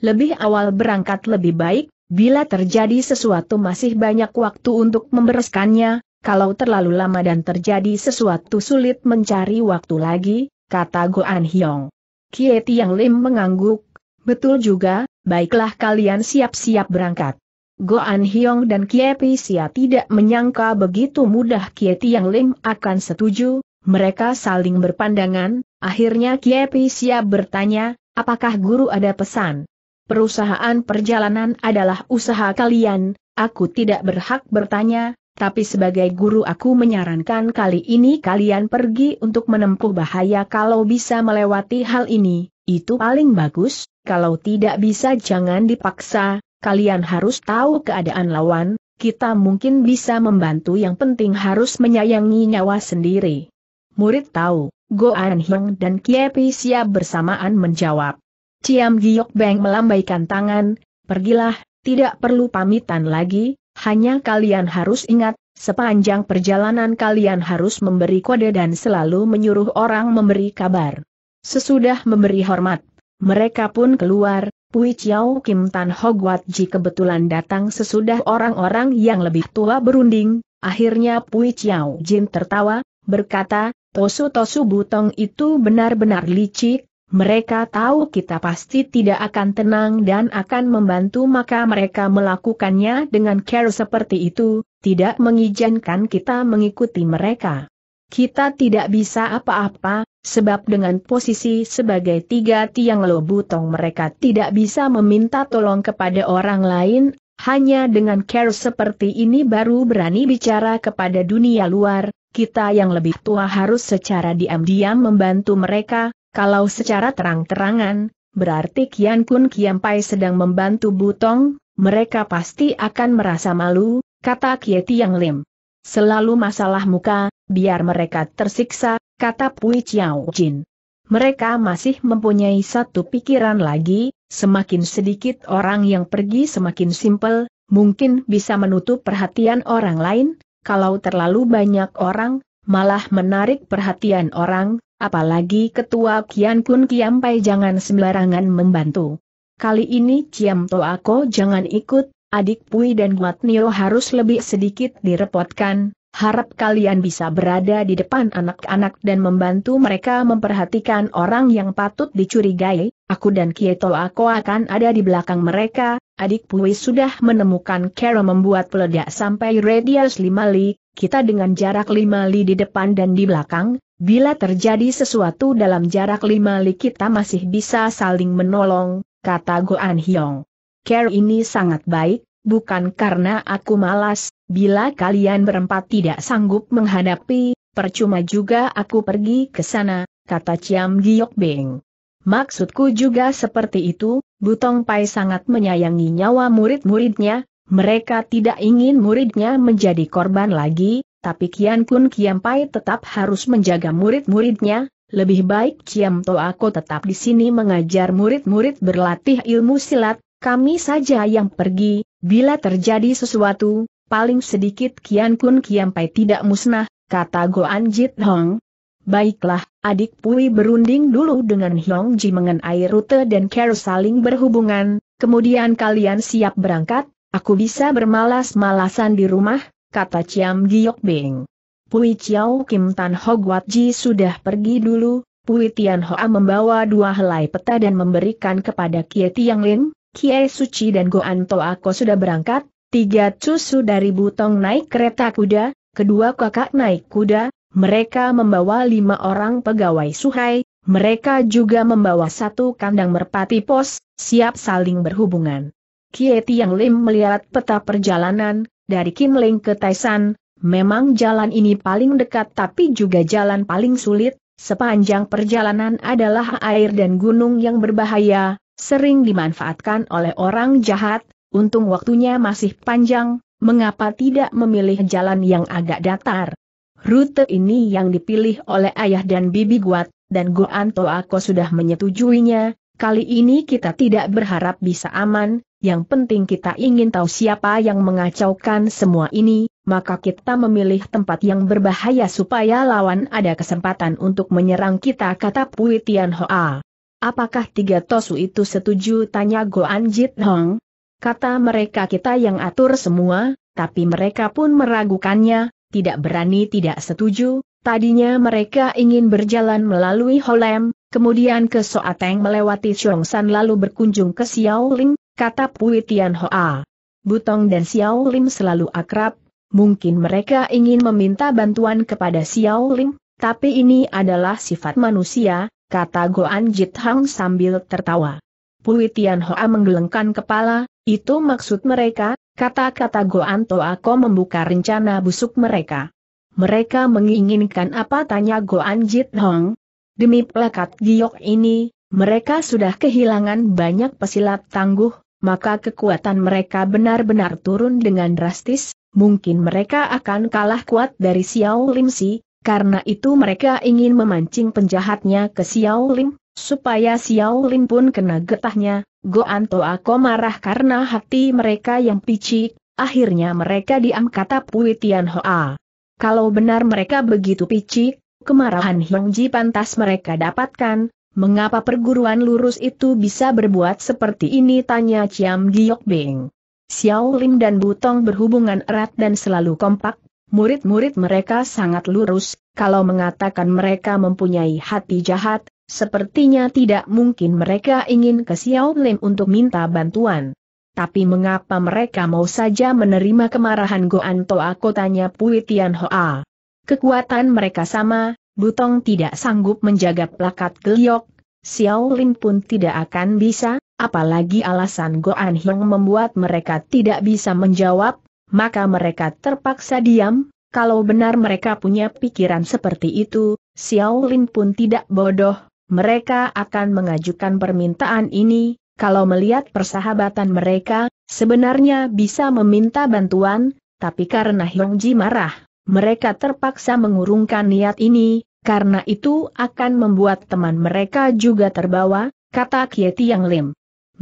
Lebih awal berangkat lebih baik, Bila terjadi sesuatu masih banyak waktu untuk membereskannya, kalau terlalu lama dan terjadi sesuatu sulit mencari waktu lagi, kata Goan Hyong. Kie Tiang Lim mengangguk, betul juga, baiklah kalian siap-siap berangkat. Goan Hyong dan Kie Pisia tidak menyangka begitu mudah Kie Tiang Lim akan setuju, mereka saling berpandangan, akhirnya Kie Pisia bertanya, apakah guru ada pesan? perusahaan perjalanan adalah usaha kalian, aku tidak berhak bertanya, tapi sebagai guru aku menyarankan kali ini kalian pergi untuk menempuh bahaya kalau bisa melewati hal ini, itu paling bagus, kalau tidak bisa jangan dipaksa, kalian harus tahu keadaan lawan, kita mungkin bisa membantu yang penting harus menyayangi nyawa sendiri. Murid tahu, Go Anhyang dan Kiepi siap bersamaan menjawab. Ciam Giok Beng melambaikan tangan, pergilah, tidak perlu pamitan lagi, hanya kalian harus ingat, sepanjang perjalanan kalian harus memberi kode dan selalu menyuruh orang memberi kabar. Sesudah memberi hormat, mereka pun keluar, Pui Chiao Kim Tan Hogwat Ji kebetulan datang sesudah orang-orang yang lebih tua berunding, akhirnya Pui Chiao Jin tertawa, berkata, Tosu-tosu butong itu benar-benar licik, mereka tahu kita pasti tidak akan tenang dan akan membantu maka mereka melakukannya dengan care seperti itu, tidak mengizinkan kita mengikuti mereka. Kita tidak bisa apa-apa, sebab dengan posisi sebagai tiga tiang lobutong mereka tidak bisa meminta tolong kepada orang lain, hanya dengan care seperti ini baru berani bicara kepada dunia luar, kita yang lebih tua harus secara diam-diam membantu mereka, kalau secara terang-terangan, berarti Kian Kun Pai sedang membantu Butong, mereka pasti akan merasa malu, kata Kieti Yang Lim. Selalu masalah muka, biar mereka tersiksa, kata Pui Chiao Jin. Mereka masih mempunyai satu pikiran lagi, semakin sedikit orang yang pergi semakin simpel, mungkin bisa menutup perhatian orang lain, kalau terlalu banyak orang, malah menarik perhatian orang, Apalagi ketua Kian Kun Kiam Pai jangan sembarangan membantu. Kali ini Kiam Toako jangan ikut, adik Pui dan Guat Nio harus lebih sedikit direpotkan, harap kalian bisa berada di depan anak-anak dan membantu mereka memperhatikan orang yang patut dicurigai, aku dan Kieto Ako akan ada di belakang mereka, adik Pui sudah menemukan Kero membuat peledak sampai radius 5 li, kita dengan jarak 5 li di depan dan di belakang, Bila terjadi sesuatu dalam jarak lima li kita masih bisa saling menolong, kata Goan Hyong. Care ini sangat baik, bukan karena aku malas, bila kalian berempat tidak sanggup menghadapi, percuma juga aku pergi ke sana, kata Ciam Giok Beng. Maksudku juga seperti itu, Butong Pai sangat menyayangi nyawa murid-muridnya, mereka tidak ingin muridnya menjadi korban lagi, tapi Kian Kun kian Pai tetap harus menjaga murid-muridnya, lebih baik Kiam To aku tetap di sini mengajar murid-murid berlatih ilmu silat, kami saja yang pergi, bila terjadi sesuatu, paling sedikit Kian Kun kian Pai tidak musnah, kata Goan Jit Hong. Baiklah, adik Pui berunding dulu dengan Hyong Ji mengenai rute dan Care saling berhubungan, kemudian kalian siap berangkat, aku bisa bermalas-malasan di rumah, kata Ciam Giok Bing. Pui Chiao Kim Tan Ho Guat Ji sudah pergi dulu, Pui Tian Hoa membawa dua helai peta dan memberikan kepada Kie Tiang Lin, Kie Suci dan Goan To Ako sudah berangkat, tiga cusu dari Butong naik kereta kuda, kedua kakak naik kuda, mereka membawa lima orang pegawai suhai, mereka juga membawa satu kandang merpati pos, siap saling berhubungan. Kie Tiang Lim melihat peta perjalanan, dari Kinling ke Taisan, memang jalan ini paling dekat tapi juga jalan paling sulit, sepanjang perjalanan adalah air dan gunung yang berbahaya, sering dimanfaatkan oleh orang jahat, untung waktunya masih panjang, mengapa tidak memilih jalan yang agak datar? Rute ini yang dipilih oleh ayah dan bibi Guat, dan Guanto Aku sudah menyetujuinya, kali ini kita tidak berharap bisa aman, yang penting kita ingin tahu siapa yang mengacaukan semua ini, maka kita memilih tempat yang berbahaya supaya lawan ada kesempatan untuk menyerang kita kata Pui Tian Hoa. Apakah tiga tosu itu setuju tanya Goan Jit Hong? Kata mereka kita yang atur semua, tapi mereka pun meragukannya, tidak berani tidak setuju, tadinya mereka ingin berjalan melalui Holem, kemudian ke Soateng melewati San lalu berkunjung ke Xiaoling, kata Pui Tian Hoa. Butong dan Xiao Lim selalu akrab, mungkin mereka ingin meminta bantuan kepada Xiao Lim, tapi ini adalah sifat manusia, kata Goan Jit Hang sambil tertawa. Pui Tian Hoa menggelengkan kepala, itu maksud mereka, kata-kata Goan Toako membuka rencana busuk mereka. Mereka menginginkan apa tanya Goan Jit Hong? Demi plakat giok ini, mereka sudah kehilangan banyak pesilat tangguh, maka kekuatan mereka benar-benar turun dengan drastis, mungkin mereka akan kalah kuat dari Xiao Lim Si, karena itu mereka ingin memancing penjahatnya ke Xiao Lim, supaya Xiao Lim pun kena getahnya, Go Goan Toako marah karena hati mereka yang picik, akhirnya mereka diam kata Pui Tian Hoa. Kalau benar mereka begitu picik, kemarahan Hong Ji pantas mereka dapatkan, Mengapa perguruan lurus itu bisa berbuat seperti ini tanya Ciam Giok Bing. Xiao Lim dan Butong berhubungan erat dan selalu kompak, murid-murid mereka sangat lurus, kalau mengatakan mereka mempunyai hati jahat, sepertinya tidak mungkin mereka ingin ke Xiao Lim untuk minta bantuan. Tapi mengapa mereka mau saja menerima kemarahan Goan Toa kotanya Pui Tian Hoa? Kekuatan mereka sama, Butong tidak sanggup menjaga plakat geliok, Xiao Lin pun tidak akan bisa, apalagi alasan Go An Hyong membuat mereka tidak bisa menjawab, maka mereka terpaksa diam, kalau benar mereka punya pikiran seperti itu, Xiao Lin pun tidak bodoh, mereka akan mengajukan permintaan ini, kalau melihat persahabatan mereka, sebenarnya bisa meminta bantuan, tapi karena Hiong Ji marah, mereka terpaksa mengurungkan niat ini, karena itu akan membuat teman mereka juga terbawa, kata Kieti Yang Lim.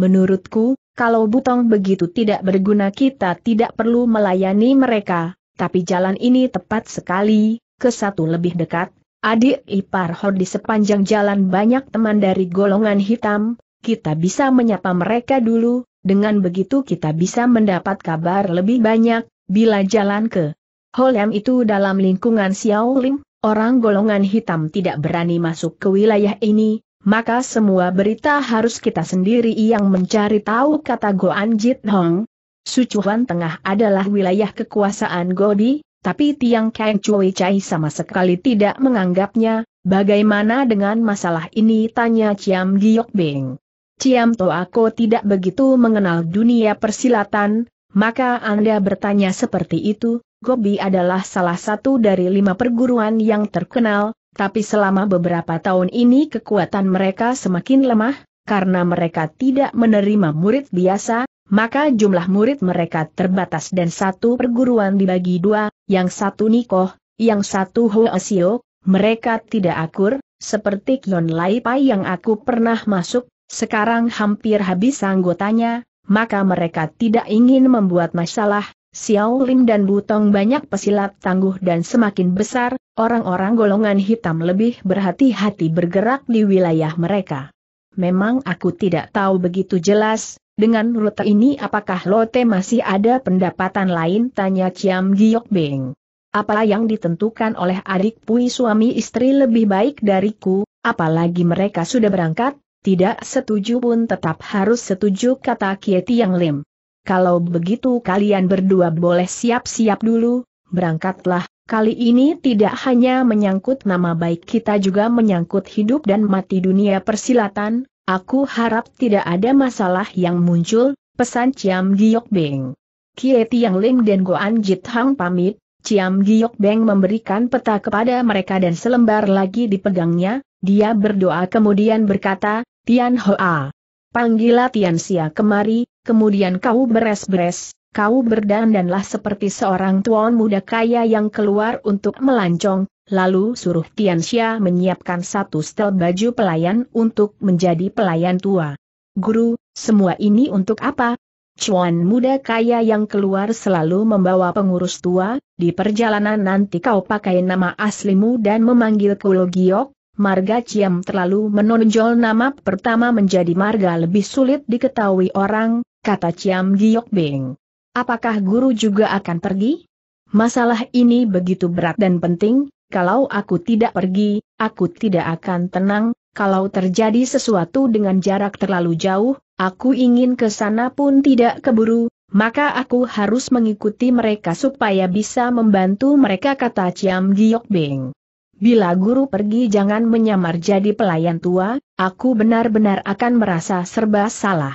Menurutku, kalau butong begitu tidak berguna kita tidak perlu melayani mereka, tapi jalan ini tepat sekali, ke satu lebih dekat, adik ipar Hor di sepanjang jalan banyak teman dari golongan hitam, kita bisa menyapa mereka dulu, dengan begitu kita bisa mendapat kabar lebih banyak, bila jalan ke Holem itu dalam lingkungan Xiao Lim, orang golongan hitam tidak berani masuk ke wilayah ini, maka semua berita harus kita sendiri yang mencari tahu kata Goan Jit Hong. Sucuhan Tengah adalah wilayah kekuasaan Godi, tapi Tiang Kang Chui Chai sama sekali tidak menganggapnya, bagaimana dengan masalah ini tanya Ciam Giok Beng. Ciam Toako tidak begitu mengenal dunia persilatan, maka Anda bertanya seperti itu, Gobi adalah salah satu dari lima perguruan yang terkenal, tapi selama beberapa tahun ini kekuatan mereka semakin lemah, karena mereka tidak menerima murid biasa, maka jumlah murid mereka terbatas dan satu perguruan dibagi dua, yang satu Nikoh, yang satu Hoesio, mereka tidak akur, seperti Kion Lai Pai yang aku pernah masuk, sekarang hampir habis anggotanya, maka mereka tidak ingin membuat masalah, Xiao Lim dan Butong banyak pesilat tangguh dan semakin besar, orang-orang golongan hitam lebih berhati-hati bergerak di wilayah mereka. Memang aku tidak tahu begitu jelas, dengan rute ini apakah Lote masih ada pendapatan lain tanya Ciam Giok Beng. Apa yang ditentukan oleh adik Pui suami istri lebih baik dariku, apalagi mereka sudah berangkat, tidak setuju pun tetap harus setuju kata Kieti Yang Lim. Kalau begitu kalian berdua boleh siap-siap dulu, berangkatlah, kali ini tidak hanya menyangkut nama baik kita juga menyangkut hidup dan mati dunia persilatan, aku harap tidak ada masalah yang muncul, pesan Ciam Giok Beng. Kieti Yang Lim dan Goan Jit Hang pamit, Ciam Giok Beng memberikan peta kepada mereka dan selembar lagi dipegangnya, dia berdoa kemudian berkata, Tian Hoa. Panggillah Tian Xia kemari, kemudian kau beres-beres, kau berdandanlah seperti seorang tuan muda kaya yang keluar untuk melancong, lalu suruh Tian Xia menyiapkan satu setel baju pelayan untuk menjadi pelayan tua. Guru, semua ini untuk apa? Cuan muda kaya yang keluar selalu membawa pengurus tua, di perjalanan nanti kau pakai nama aslimu dan memanggilku Giok, marga Ciam terlalu menonjol nama pertama menjadi marga lebih sulit diketahui orang, kata Ciam Giok Beng. Apakah guru juga akan pergi? Masalah ini begitu berat dan penting, kalau aku tidak pergi, aku tidak akan tenang, kalau terjadi sesuatu dengan jarak terlalu jauh, aku ingin ke sana pun tidak keburu, maka aku harus mengikuti mereka supaya bisa membantu mereka kata Ciam Giok Beng. Bila guru pergi jangan menyamar jadi pelayan tua, aku benar-benar akan merasa serba salah.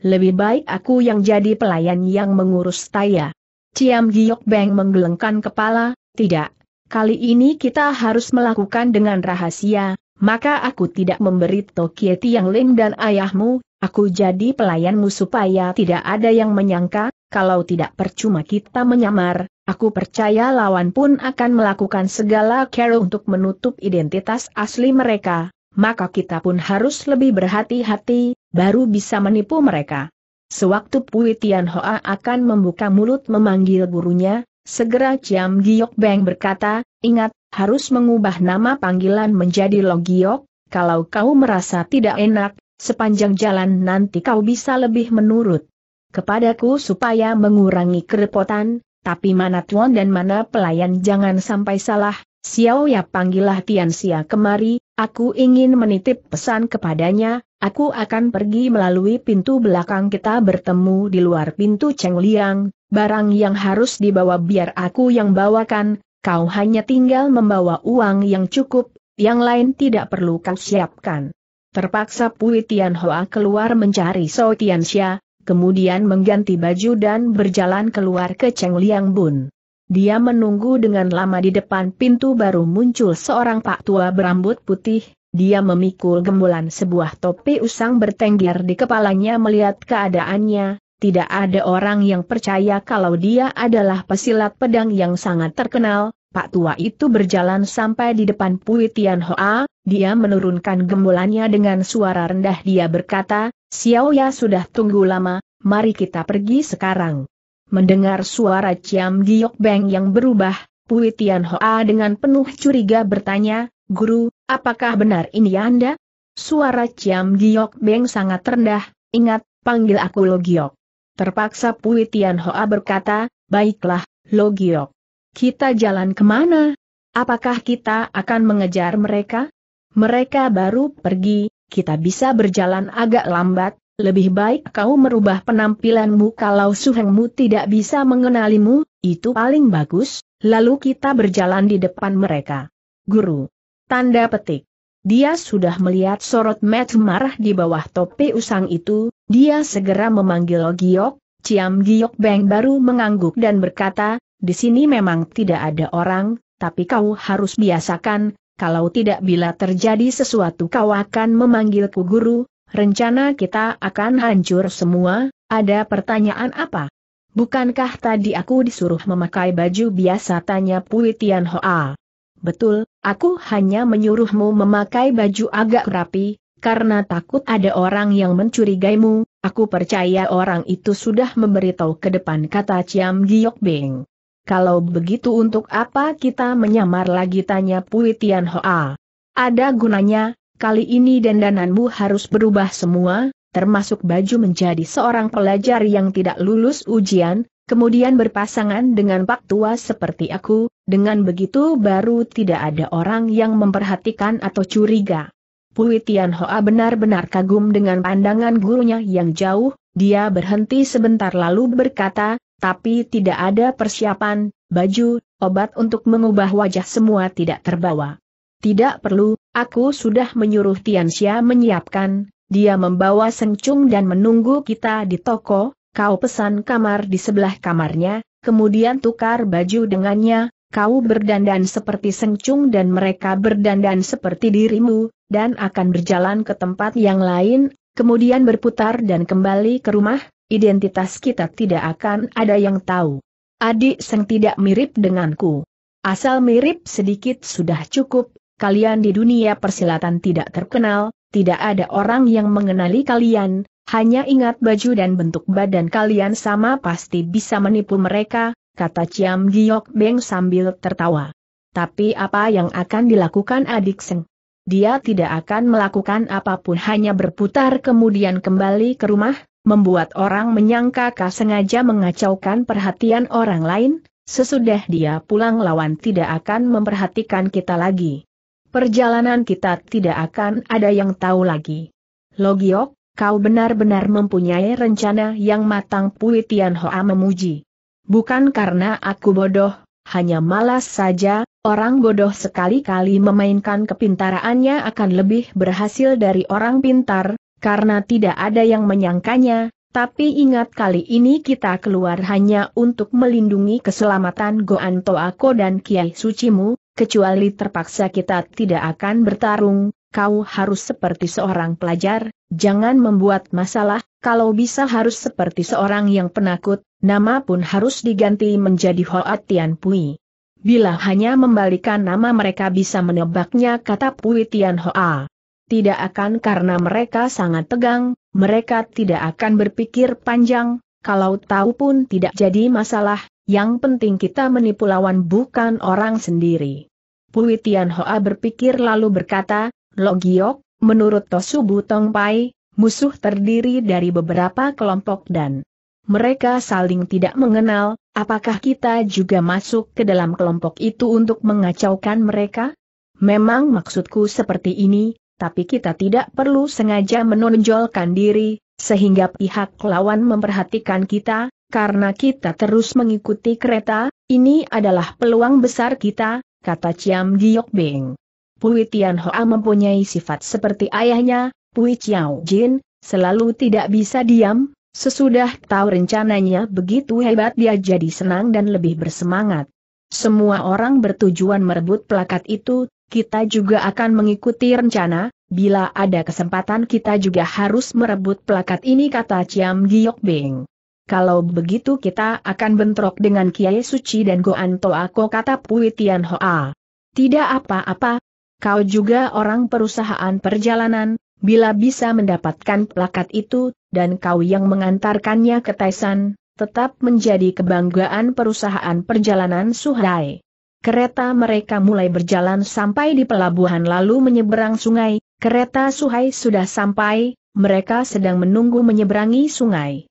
Lebih baik aku yang jadi pelayan yang mengurus Taya. Ciam Giok Beng menggelengkan kepala, tidak, kali ini kita harus melakukan dengan rahasia, maka aku tidak memberi Tokieti yang Ling dan ayahmu, aku jadi pelayanmu supaya tidak ada yang menyangka, kalau tidak percuma kita menyamar, Aku percaya lawan pun akan melakukan segala cara untuk menutup identitas asli mereka, maka kita pun harus lebih berhati-hati, baru bisa menipu mereka. Sewaktu Pui Tian Hoa akan membuka mulut memanggil gurunya, segera Jam Giok Beng berkata, ingat, harus mengubah nama panggilan menjadi Giok. kalau kau merasa tidak enak, sepanjang jalan nanti kau bisa lebih menurut kepadaku supaya mengurangi kerepotan, tapi mana tuan dan mana pelayan jangan sampai salah, Xiao ya panggillah Tian Xia kemari, aku ingin menitip pesan kepadanya, aku akan pergi melalui pintu belakang kita bertemu di luar pintu Cheng Liang, barang yang harus dibawa biar aku yang bawakan, kau hanya tinggal membawa uang yang cukup, yang lain tidak perlu kau siapkan. Terpaksa Pui Tian Hoa keluar mencari So Tian Xia, kemudian mengganti baju dan berjalan keluar ke Cheng Liang Bun. Dia menunggu dengan lama di depan pintu baru muncul seorang pak tua berambut putih, dia memikul gembulan sebuah topi usang bertengger di kepalanya melihat keadaannya, tidak ada orang yang percaya kalau dia adalah pesilat pedang yang sangat terkenal, Pak Tua itu berjalan sampai di depan Pui Tian Hoa, dia menurunkan gembulannya dengan suara rendah dia berkata, Xiao Ya sudah tunggu lama, mari kita pergi sekarang. Mendengar suara Ciam Giok Beng yang berubah, Pui Tian Hoa dengan penuh curiga bertanya, Guru, apakah benar ini Anda? Suara Ciam Giok Beng sangat rendah, ingat, panggil aku Logiok. Terpaksa Pui Tian Hoa berkata, baiklah, Logiok. Kita jalan kemana? Apakah kita akan mengejar mereka? Mereka baru pergi, kita bisa berjalan agak lambat, lebih baik kau merubah penampilanmu kalau suhengmu tidak bisa mengenalimu, itu paling bagus, lalu kita berjalan di depan mereka. Guru. Tanda petik. Dia sudah melihat sorot mat marah di bawah topi usang itu, dia segera memanggil Giok, Ciam Giok Beng baru mengangguk dan berkata, di sini memang tidak ada orang, tapi kau harus biasakan, kalau tidak bila terjadi sesuatu kau akan memanggilku guru, rencana kita akan hancur semua, ada pertanyaan apa? Bukankah tadi aku disuruh memakai baju biasa tanya Pui Tian Hoa? Betul, aku hanya menyuruhmu memakai baju agak rapi, karena takut ada orang yang mencurigaimu, aku percaya orang itu sudah memberitahu ke depan kata Ciam Giok Beng. Kalau begitu untuk apa kita menyamar lagi tanya Pui Tian Hoa? Ada gunanya, kali ini dandananmu harus berubah semua, termasuk baju menjadi seorang pelajar yang tidak lulus ujian, kemudian berpasangan dengan pak tua seperti aku, dengan begitu baru tidak ada orang yang memperhatikan atau curiga. Pui Tian Hoa benar-benar kagum dengan pandangan gurunya yang jauh, dia berhenti sebentar lalu berkata, tapi tidak ada persiapan, baju, obat untuk mengubah wajah semua tidak terbawa. Tidak perlu, aku sudah menyuruh Tianxia menyiapkan, dia membawa Sengcung dan menunggu kita di toko, kau pesan kamar di sebelah kamarnya, kemudian tukar baju dengannya, kau berdandan seperti Sengcung dan mereka berdandan seperti dirimu, dan akan berjalan ke tempat yang lain, kemudian berputar dan kembali ke rumah, identitas kita tidak akan ada yang tahu. Adik Seng tidak mirip denganku. Asal mirip sedikit sudah cukup, kalian di dunia persilatan tidak terkenal, tidak ada orang yang mengenali kalian, hanya ingat baju dan bentuk badan kalian sama pasti bisa menipu mereka, kata Ciam Giok Beng sambil tertawa. Tapi apa yang akan dilakukan adik Seng? Dia tidak akan melakukan apapun hanya berputar kemudian kembali ke rumah, membuat orang menyangka kau sengaja mengacaukan perhatian orang lain, sesudah dia pulang lawan tidak akan memperhatikan kita lagi. Perjalanan kita tidak akan ada yang tahu lagi. Logiok, kau benar-benar mempunyai rencana yang matang Pui Tian Hoa memuji. Bukan karena aku bodoh, hanya malas saja, orang bodoh sekali-kali memainkan kepintarannya akan lebih berhasil dari orang pintar, karena tidak ada yang menyangkanya, tapi ingat kali ini kita keluar hanya untuk melindungi keselamatan Goan Toako dan Kiai Sucimu, kecuali terpaksa kita tidak akan bertarung, kau harus seperti seorang pelajar, jangan membuat masalah, kalau bisa harus seperti seorang yang penakut, nama pun harus diganti menjadi Hoatian Tian Pui. Bila hanya membalikan nama mereka bisa menebaknya kata Pui Tian Hoa tidak akan karena mereka sangat tegang, mereka tidak akan berpikir panjang, kalau tahu pun tidak jadi masalah, yang penting kita menipu lawan bukan orang sendiri. Pui Tian Hoa berpikir lalu berkata, Logiok, menurut Tosu Butong Pai, musuh terdiri dari beberapa kelompok dan mereka saling tidak mengenal, apakah kita juga masuk ke dalam kelompok itu untuk mengacaukan mereka? Memang maksudku seperti ini, tapi kita tidak perlu sengaja menonjolkan diri, sehingga pihak lawan memperhatikan kita, karena kita terus mengikuti kereta, ini adalah peluang besar kita, kata Ciam Giok Beng. Pui Tian Hoa mempunyai sifat seperti ayahnya, Pui Chiao Jin, selalu tidak bisa diam, sesudah tahu rencananya begitu hebat dia jadi senang dan lebih bersemangat. Semua orang bertujuan merebut plakat itu, kita juga akan mengikuti rencana, bila ada kesempatan kita juga harus merebut plakat ini kata Ciam Giok Bing. Kalau begitu kita akan bentrok dengan Kiai Suci dan Goan Toako kata Pui Tian Hoa. Tidak apa-apa, kau juga orang perusahaan perjalanan, bila bisa mendapatkan plakat itu, dan kau yang mengantarkannya ke Taisan, tetap menjadi kebanggaan perusahaan perjalanan Suhai. Kereta mereka mulai berjalan sampai di pelabuhan lalu menyeberang sungai, kereta Suhai sudah sampai, mereka sedang menunggu menyeberangi sungai.